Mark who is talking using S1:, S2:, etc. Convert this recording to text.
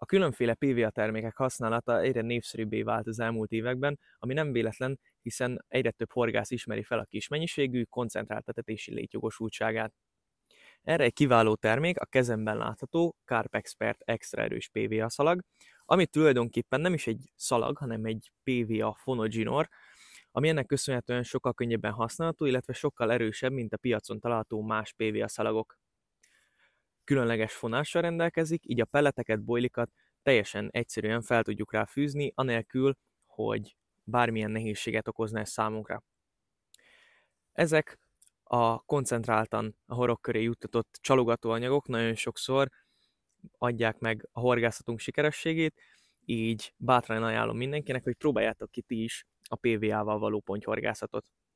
S1: A különféle PVA termékek használata egyre népszerűbbé vált az elmúlt években, ami nem véletlen, hiszen egyre több horgász ismeri fel a kis mennyiségű, koncentráltatási létjogosultságát. Erre egy kiváló termék a kezemben látható Carp Expert extra erős PVA szalag, ami tulajdonképpen nem is egy szalag, hanem egy PVA fonoginor, ami ennek köszönhetően sokkal könnyebben használható, illetve sokkal erősebb, mint a piacon található más PVA szalagok különleges fonással rendelkezik, így a pelleteket, bojlikat teljesen egyszerűen fel tudjuk rá fűzni, anélkül, hogy bármilyen nehézséget okozna ez számunkra. Ezek a koncentráltan a horog köré juttatott csalogatóanyagok nagyon sokszor adják meg a horgászatunk sikerességét, így bátran ajánlom mindenkinek, hogy próbáljátok ki ti is a PVA-val való pontyhorgászatot.